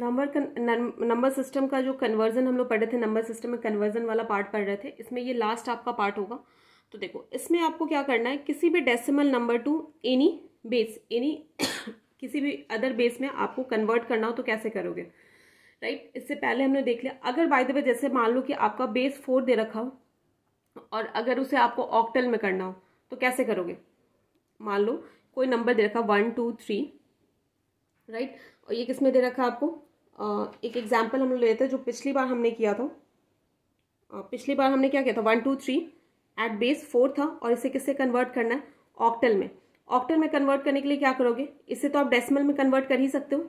Number number system का जो conversion हम लोग पढ़ रहे थे नंबर सिस्टम में कन्वर्जन वाला पार्ट पढ़ रहे थे इसमें ये लास्ट आपका पार्ट होगा तो देखो इसमें आपको क्या करना है किसी भी decimal number to any base any किसी भी अदर बेस में आपको कन्वर्ट करना हो तो कैसे करोगे राइट right? इससे पहले हमने देख लिया अगर बाय द वे जैसे मान लो कि आपका बेस फोर दे रखा हो और अगर उसे आपको ऑक्टल में करना हो तो कैसे करोगे मान लो कोई नंबर दे रखा वन टू थ्री राइट और ये किसमें दे रखा है आपको एक एग्जाम्पल हम लोग लेते हैं जो पिछली बार हमने किया था पिछली बार हमने क्या किया था one two three eight base four था और इसे किससे कन्वर्ट करना है ऑक्टल में ऑक्टल में कन्वर्ट करने के लिए क्या करोगे इसे तो आप डेसिमल में कन्वर्ट कर ही सकते हो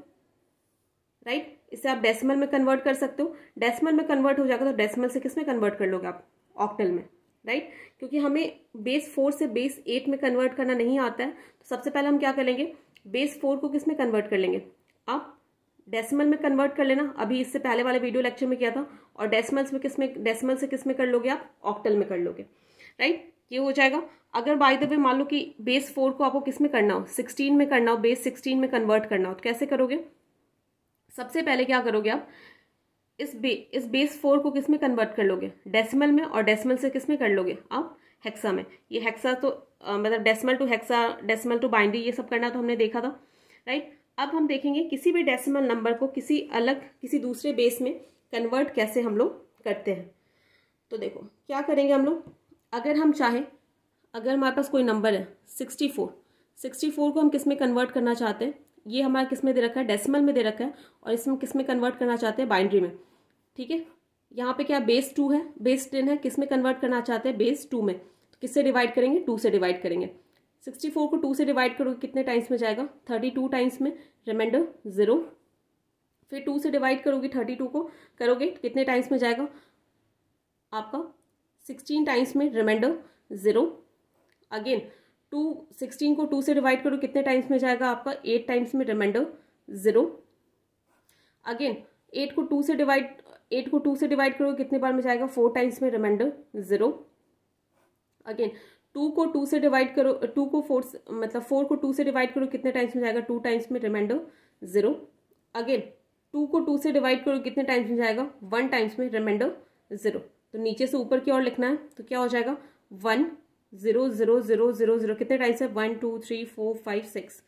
राइट right? इसे आप डेसिमल में कन्वर्ट कर सकते हो डेसिमल में कन्वर्ट हो जाएगा तो डेसिमल से किस में कन्वर्ट कर लोगे आप ऑक्टल में राइट right? क्योंकि हमें बेस फोर से बेस एट में कन्वर्ट करना नहीं आता है तो सबसे पहले हम क्या करेंगे बेस फोर को किस में कन्वर्ट कर लेंगे आप डेसिमल में कन्वर्ट कर लेना अभी इससे पहले वाले वीडियो लेक्चर में किया था और डेसिमल्स में किस में डेसिमल से किस में कर लोगे आप ऑक्टल में कर लोगे राइट ये हो जाएगा अगर बाय द वे मान लो कि बेस फोर को आपको किस में करना हो सिक्सटीन में करना हो बेस सिक्सटीन में कन्वर्ट करना हो तो कैसे करोगे सबसे पहले क्या करोगे आप इस बे इस बेस फोर को किस में कन्वर्ट कर लोगे डेसिमल में और डेसिमल से किस में कर लोगे आप हेक्सा में ये हेक्सा तो मतलब decimal to hexa decimal to binary ये सब करना तो हमने देखा था राइट अब हम देखेंगे किसी भी डेसिमल नंबर को किसी अलग किसी दूसरे बेस में कन्वर्ट कैसे हम लोग करते हैं तो देखो क्या करेंगे हम लोग अगर हम चाहें अगर हमारे पास कोई नंबर है सिक्सटी फोर सिक्सटी फोर को हम किस में कन्वर्ट करना चाहते हैं ये हमारा किस में दे रखा है डेसिमल में दे रखा है और इसमें किस में कन्वर्ट करना चाहते हैं बाइंड्री में ठीक है यहाँ पे क्या बेस टू है बेस टेन है किस में कन्वर्ट करना चाहते हैं बेस टू में तो किससे डिवाइड करेंगे टू से डिवाइड करेंगे सिक्सटी फोर को टू से डिवाइड करोगे कितने टाइम्स में जाएगा थर्टी टू टाइम्स में रिमाइंडर ज़ीरो फिर टू से डिवाइड करोगे थर्टी टू को करोगे कितने टाइम्स में जाएगा आपका सिक्सटीन टाइम्स में remainder zero again two sixteen को टू से डिवाइड करो कितने टाइम्स में जाएगा आपका एट टाइम्स में रिमाइंडर ज़ीरो अगेन एट को टू से डिवाइड एट को टू से डिवाइड करोगे कितने बार में जाएगा फोर टाइम्स में रिमाइंडर ज़ीरो अगेन टू को टू से डिवाइड करो टू को फोर मतलब फोर को टू से डिवाइड करो कितने टाइम्स में जाएगा टू टाइम्स में रिमाइंडर जीरो अगेन टू को टू से डिवाइड करो कितने टाइम्स में जाएगा वन टाइम्स में रिमाइंडर जीरो तो नीचे से ऊपर की ओर लिखना है तो क्या हो जाएगा one zero zero zero zero zero कितने टाइम्स है one two three four five six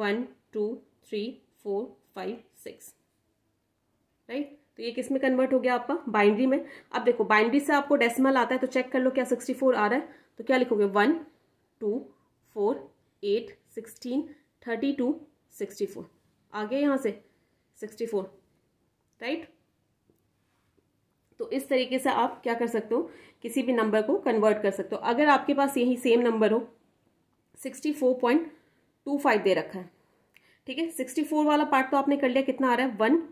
one two three four five six right तो ये किस में कन्वर्ट हो गया आपका बाइंड्री में अब देखो बाइंड्री से आपको डेसिमल आता है तो चेक कर लो क्या सिक्सटी फोर आ रहा है तो क्या लिखोगे one two four eight sixteen thirty two sixty four आगे यहाँ से सिक्सटी फोर राइट तो इस तरीके से आप क्या कर सकते हो किसी भी नंबर को कन्वर्ट कर सकते हो अगर आपके पास यही सेम नंबर हो sixty four point two five दे रखा है ठीक है सिक्सटी फोर वाला पार्ट तो आपने कर लिया कितना आ रहा है one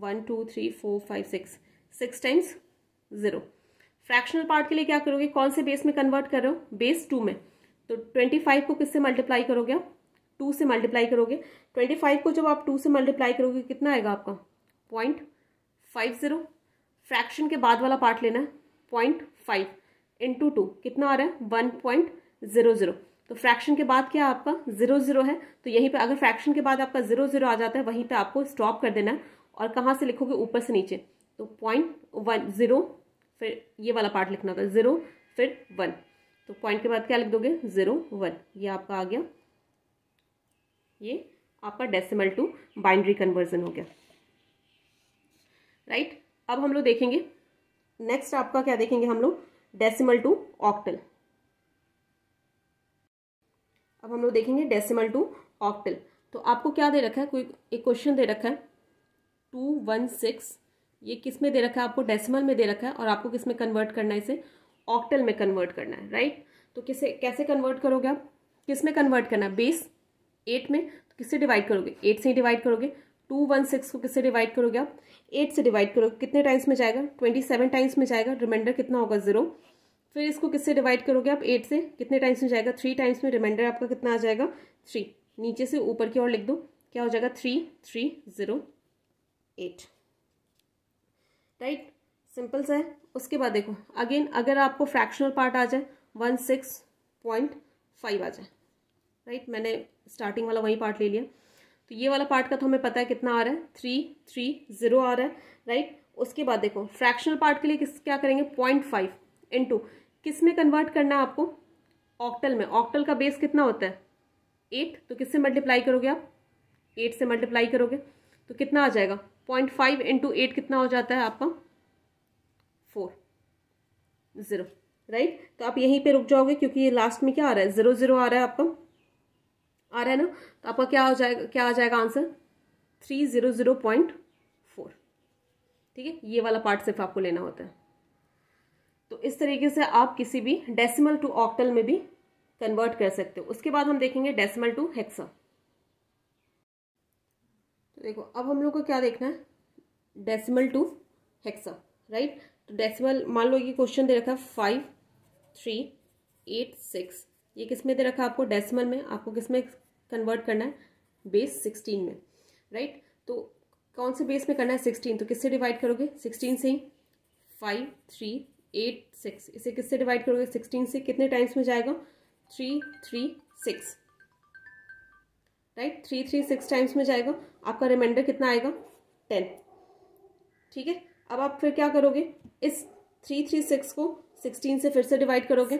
one two three four five six six times zero fractional part के लिए क्या करोगे कौन से बेस में कन्वर्ट कर रहे हो बेस टू में तो ट्वेंटी फाइव को किससे मल्टीप्लाई करोगे आप टू से मल्टीप्लाई करोगे ट्वेंटी फाइव को जब आप टू से मल्टीप्लाई करोगे कितना आएगा आपका पॉइंट फाइव ज़ीरो फ्रैक्शन के बाद वाला पार्ट लेना है पॉइंट फाइव इंटू टू कितना आ रहा है वन पॉइंट ज़ीरो ज़ीरो तो फ्रैक्शन के बाद क्या आपका जीरो जीरो है तो यहीं पे अगर फ्रैक्शन के बाद आपका जीरो जीरो आ जाता है वहीं पे आपको स्टॉप कर देना और कहाँ से लिखोगे ऊपर से नीचे तो पॉइंट वन ज़ीरो फिर ये वाला पार्ट लिखना होगा ज़ीरो फिर वन तो पॉइंट के बाद क्या लिख दोगे ज़ीरो वन ये आपका आ गया ये आपका डेसिमल टू बाइंड्री कन्वर्जन हो गया राइट right? अब हम लोग देखेंगे नेक्स्ट आपका क्या देखेंगे हम लोग डेसिमल टू ऑक्टल अब हम लोग देखेंगे डेसिमल टू ऑक्टल तो आपको क्या दे रखा है कोई एक क्वेश्चन दे रखा है टू वन सिक्स ये किस में दे रखा है आपको डेसिमल में दे रखा है और आपको किस में कन्वर्ट करना है इसे ऑक्टल में कन्वर्ट करना है राइट तो किसे कैसे कन्वर्ट करोगे आप किस में कन्वर्ट करना है बेस एट में तो किससे डिवाइड करोगे एट से ही डिवाइड करोगे टू वन सिक्स को किससे डिवाइड करोगे आप एट से डिवाइड करोगे कितने टाइम्स में जाएगा ट्वेंटी सेवन टाइम्स में जाएगा रिमाइंडर कितना होगा जीरो फिर इसको किससे डिवाइड करोगे आप एट से कितने टाइम्स में जाएगा थ्री टाइम्स में रिमाइंडर आपका कितना आ जाएगा थ्री नीचे से ऊपर की ओर लिख दो क्या हो जाएगा three three zero eight right simple सा है उसके बाद देखो अगेन अगर आपको फ्रैक्शनल पार्ट आ जाए वन सिक्स पॉइंट फाइव आ जाए राइट मैंने स्टार्टिंग वाला वही पार्ट ले लिया तो ये वाला पार्ट का तो हमें पता है कितना आ रहा है थ्री थ्री जीरो आ रहा है राइट उसके बाद देखो फ्रैक्शनल पार्ट के लिए किस क्या करेंगे पॉइंट फाइव इंटू किस में कन्वर्ट करना है आपको ऑक्टल में ऑक्टल का बेस कितना होता है एट तो किससे मल्टीप्लाई करोगे आप एट से मल्टीप्लाई करोगे तो कितना आ जाएगा पॉइंट फाइव इंटू एट कितना हो जाता है आपका फोर ज़ीरो राइट तो आप यहीं पे रुक जाओगे क्योंकि ये लास्ट में क्या आ रहा है ज़ीरो ज़ीरो आ रहा है आपका आ रहा है ना तो आपका क्या हो जाएगा क्या आ जाएगा answer three zero zero point four ठीक है ये वाला पार्ट सिर्फ आपको लेना होता है तो इस तरीके से आप किसी भी डेसिमल टू ऑक्टल में भी कन्वर्ट कर सकते हो उसके बाद हम देखेंगे डेसिमल टू हेक्सा देखो अब हम लोग को क्या देखना है डेसिमल टू हेक्सा राइट तो डेसिमल मान लो ये क्वेश्चन दे रखा है फाइव थ्री एट सिक्स ये किस में दे रखा है आपको डेसिमल में आपको किस में कन्वर्ट करना है बेस सिक्सटीन में राइट तो कौन से बेस में करना है सिक्सटीन तो किससे डिवाइड करोगे सिक्सटीन से ही फाइव थ्री एट सिक्स इसे किससे डिवाइड करोगे सिक्सटीन से कितने टाइम्स में जाएगा three three six right three three six times में जाएगा आपका रिमाइंडर कितना आएगा टेन ठीक है अब आप फिर क्या करोगे इस थ्री थ्री सिक्स को सिक्सटीन से फिर से डिवाइड करोगे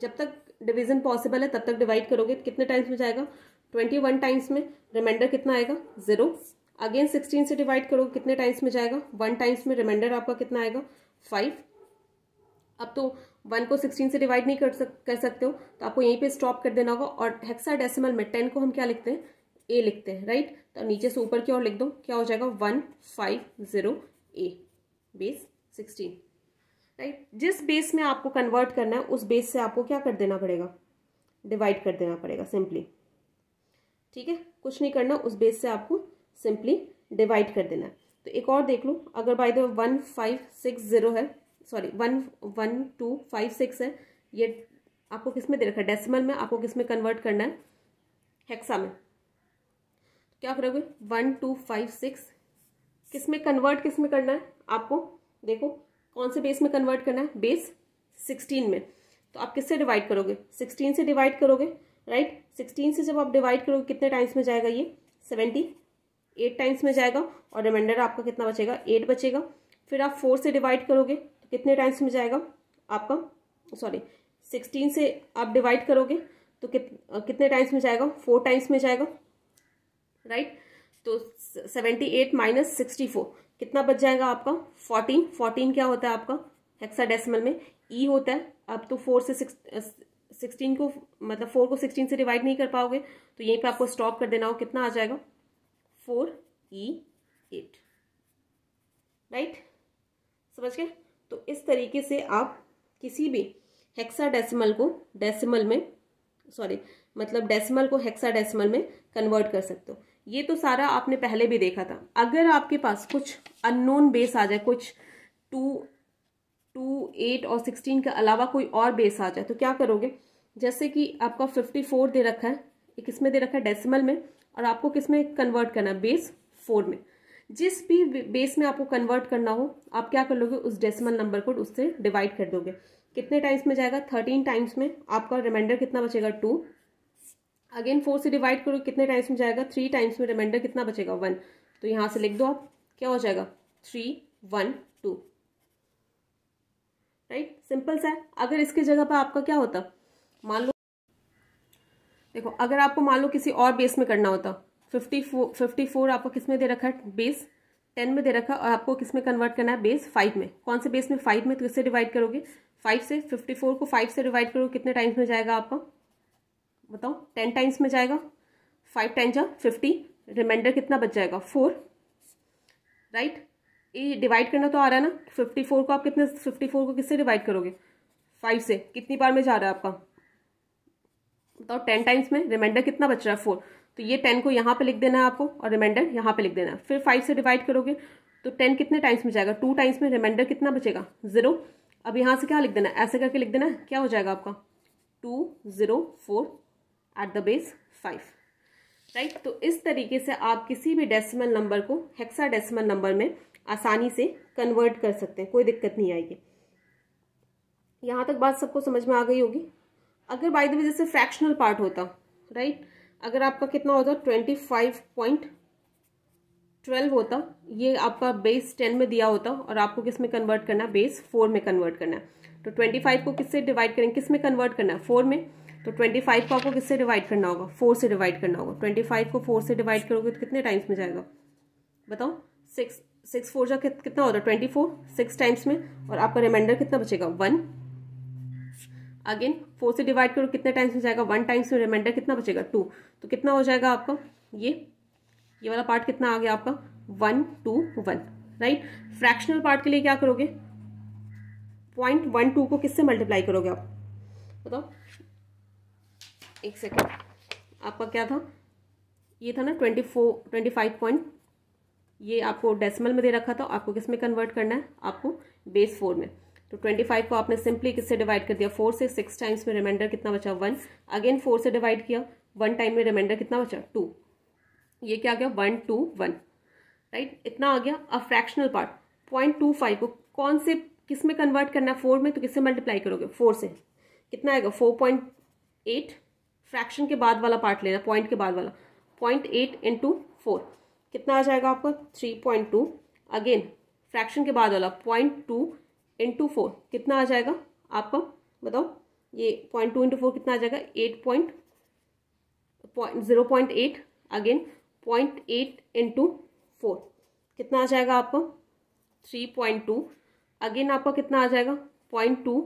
जब तक डिवीजन पॉसिबल है तब तक डिवाइड करोगे कितने टाइम्स में जाएगा ट्वेंटी वन टाइम्स में रिमाइंडर कितना आएगा जीरो अगेन सिक्सटीन से डिवाइड करोगे कितने टाइम्स में जाएगा वन टाइम्स में रिमाइंडर आपका कितना आएगा फाइव अब तो वन को सिक्सटीन से डिवाइड नहीं कर सक कर सकते हो तो आपको यहीं पे स्टॉप कर देना होगा और हेक्सा डेसिमल में टेन को हम क्या लिखते हैं ए लिखते हैं राइट तो नीचे से ऊपर की ओर लिख दो क्या हो जाएगा one five zero A base sixteen right जिस बेस में आपको कन्वर्ट करना है उस बेस से आपको क्या कर देना पड़ेगा डिवाइड कर देना पड़ेगा सिंपली ठीक है कुछ नहीं करना उस बेस से आपको सिंपली डिवाइड कर देना है तो एक और देख लो अगर by the one five six zero है sorry one one two five six है ये आपको किस में दे रखा है डेसिमल में आपको किस में कन्वर्ट करना है हेक्सा में क्या करोगे वन टू फाइव सिक्स किस में कन्वर्ट किस में करना है आपको देखो कौन से बेस में कन्वर्ट करना है बेस सिक्सटीन में तो आप किससे डिवाइड करोगे सिक्सटीन से डिवाइड करोगे राइट सिक्सटीन से जब आप डिवाइड करोगे कितने टाइम्स में जाएगा ये सेवेंटी एट टाइम्स में जाएगा और रिमाइंडर आपका कितना बचेगा एट बचेगा फिर आप फोर से डिवाइड करोगे कितने टाइम्स में जाएगा आपका सॉरी सिक्सटीन से आप डिवाइड करोगे तो कित, कितने टाइम्स में जाएगा फोर टाइम्स में जाएगा राइट तो seventy eight minus sixty four कितना बच जाएगा आपका फोर्टीन फोर्टीन क्या होता है आपका हेक्सा डेसिमल में ई e होता है अब तो फोर से सिक्सटीन को मतलब फोर को सिक्सटीन से डिवाइड नहीं कर पाओगे तो यहीं पे आपको स्टॉप कर देना हो कितना आ जाएगा फोर ई एट राइट समझ गए तो इस तरीके से आप किसी भी हेक्सा डेसिमल को डेसिमल में सॉरी मतलब डेसिमल को हेक्सा डेसिमल में कन्वर्ट कर सकते हो ये तो सारा आपने पहले भी देखा था अगर आपके पास कुछ अननोन बेस आ जाए कुछ टू टू एट और सिक्सटीन के अलावा कोई और बेस आ जाए तो क्या करोगे जैसे कि आपका फिफ्टी फोर दे रखा है किस में दे रखा है डेसिमल में और आपको किस में कन्वर्ट करना है बेस फोर में जिस भी बेस में आपको कन्वर्ट करना हो आप क्या कर लोगे उस डेसिमल नंबर को उससे डिवाइड कर दोगे कितने टाइम्स में जाएगा थर्टीन टाइम्स में आपका रिमाइंडर कितना बचेगा टू अगेन फोर से डिवाइड करोगे कितने टाइम्स में जाएगा थ्री टाइम्स में रिमाइंडर कितना बचेगा वन तो यहाँ से लिख दो आप क्या हो जाएगा three one two right simple सा है अगर इसके जगह पर आपका क्या होता मान लो देखो अगर आपको मान लो किसी और बेस में करना होता फिफ्टी फोर फिफ्टी फोर आपको किस में दे रखा है बेस टेन में दे रखा और आपको किस में कन्वर्ट करना है बेस फाइव में कौन से बेस में फाइव में तो किससे डिवाइड करोगे फाइव से फिफ्टी फोर को फाइव से डिवाइड करोगे कितने टाइम्स में जाएगा आपका बताओ टेन टाइम्स में जाएगा फाइव टाइम जा फिफ्टी रिमाइंडर कितना बच जाएगा फोर राइट ये डिवाइड करना तो आ रहा है ना फिफ्टी फोर को आप कितने फिफ्टी फोर को किससे डिवाइड करोगे फाइव से कितनी बार में जा रहा है आपका बताओ टेन टाइम्स में रिमाइंडर कितना बच रहा है फोर तो ये टेन को यहाँ पे लिख देना है आपको और रिमाइंडर यहाँ पे लिख देना है फिर फाइव से डिवाइड करोगे तो टेन कितने टाइम्स में जाएगा टू टाइम्स में रिमाइंडर कितना बचेगा जीरो अब यहाँ से क्या लिख देना है ऐसे करके लिख देना है क्या हो जाएगा आपका two zero four eight the base five right तो इस तरीके से आप किसी भी डेसिमल नंबर को हेक्सा डेसिमल नंबर में आसानी से कन्वर्ट कर सकते हैं कोई दिक्कत नहीं आएगी यहाँ तक बात सबको समझ में आ गई होगी अगर बाई द वे जैसे फ्रैक्शनल पार्ट होता राइट right? अगर आपका कितना होता ट्वेंटी फाइव पॉइंट ट्वेल्व होता ये आपका बेस टेन में दिया होता और आपको किस में कन्वर्ट करना है बेस फोर में कन्वर्ट करना है तो ट्वेंटी फाइव को किससे डिवाइड करें किस में कन्वर्ट करना है फोर में तो ट्वेंटी फाइव को आपको किससे डिवाइड करना होगा फोर से डिवाइड करना होगा ट्वेंटी फाइव को फोर से डिवाइड करोगे तो कितने टाइम्स में जाएगा बताओ सिक्स सिक्स फोर जा कितना होता है ट्वेंटी फोर सिक्स टाइम्स में और आपका रिमाइंडर कितना बचेगा वन अगेन फोर से डिवाइड करो कितने टाइम्स हो जाएगा वन टाइम्स में रिमाइंडर कितना बचेगा टू तो कितना हो जाएगा आपका ये ये वाला पार्ट कितना आ गया आपका one two one right fractional part के लिए क्या करोगे पॉइंट वन टू को किससे मल्टीप्लाई करोगे आप बताओ एक सेकेंड आपका क्या था ये था ना twenty four twenty five point ये आपको डेसिमल में दे रखा था आपको किस में कन्वर्ट करना है आपको बेस फोर में तो 25 को आपने सिंपली किससे डिवाइड कर दिया फोर से सिक्स टाइम्स में रिमाइंडर कितना बचा वन अगेन फोर से डिवाइड किया वन टाइम में रिमाइंडर कितना बचा टू ये क्या आ गया वन टू वन राइट इतना आ गया अब fractional part point two five को कौन से किस में कन्वर्ट करना है फोर में तो किससे मल्टीप्लाई करोगे फोर से कितना आएगा फोर पॉइंट एट फ्रैक्शन के बाद वाला पार्ट लेना पॉइंट के बाद वाला पॉइंट एट टू फोर कितना आ जाएगा आपका three point two again fraction के बाद वाला पॉइंट टू इंटू फोर कितना आ जाएगा आपका बताओ ये पॉइंट टू इंटू फोर कितना आ जाएगा eight point point zero point eight again point eight into four कितना आ जाएगा आपका थ्री पॉइंट टू अगेन आपका कितना आ जाएगा point two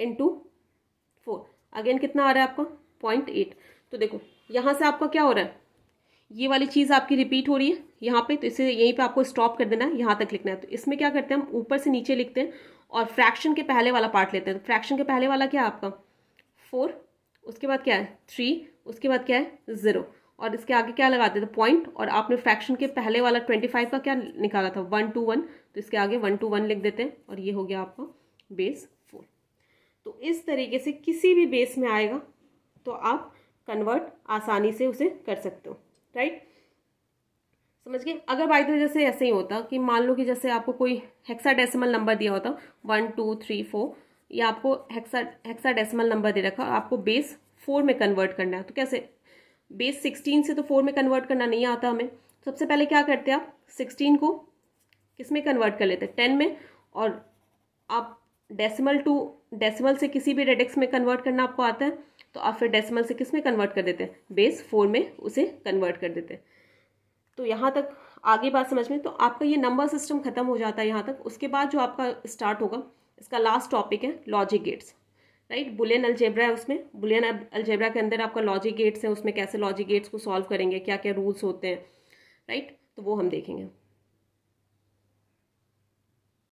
into four again कितना आ रहा है आपका पॉइंट एट तो देखो यहाँ से आपका क्या हो रहा है ये वाली चीज़ आपकी रिपीट हो रही है यहाँ पे तो इसे यहीं पे आपको स्टॉप कर देना है यहाँ तक लिखना है तो इसमें क्या करते हैं हम ऊपर से नीचे लिखते हैं और फ्रैक्शन के पहले वाला पार्ट लेते हैं फ्रैक्शन के पहले वाला क्या है आपका फोर उसके बाद क्या है थ्री उसके बाद क्या है ज़ीरो और इसके आगे क्या लगाते थे पॉइंट और आपने फ्रैक्शन के पहले वाला ट्वेंटी फाइव का क्या निकाला था वन टू वन तो इसके आगे वन टू वन लिख देते हैं और ये हो गया आपका बेस फोर तो इस तरीके से किसी भी बेस में आएगा तो आप कन्वर्ट आसानी से उसे कर सकते हो राइट समझ गए अगर बाई द जैसे ऐसे ही होता कि मान लो कि जैसे आपको कोई हेक्साडेसिमल नंबर दिया होता वन टू थ्री फोर या आपको हेक्सा हेक्साडेसिमल नंबर दे रखा आपको बेस फोर में कन्वर्ट करना है तो कैसे बेस सिक्सटीन से तो फोर में कन्वर्ट करना नहीं आता हमें सबसे पहले क्या करते आप सिक्सटीन को किस में कन्वर्ट कर लेते हैं टेन में और आप डेसिमल टू डेसिमल से किसी भी रेडिक्स में कन्वर्ट करना आपको आता है तो आप फिर डेसिमल से किस में कन्वर्ट कर देते हैं बेस फोर में उसे कन्वर्ट कर देते हैं तो यहाँ तक आगे बात समझ में तो आपका ये नंबर सिस्टम खत्म हो जाता है यहाँ तक उसके बाद जो आपका स्टार्ट होगा इसका लास्ट टॉपिक है logic gates right Boolean algebra है उसमें बुलियन अलजेब्रा के अंदर आपका लॉजिक गेट्स है उसमें कैसे लॉजिक गेट्स को सॉल्व करेंगे क्या क्या रूल्स होते हैं राइट तो वो हम देखेंगे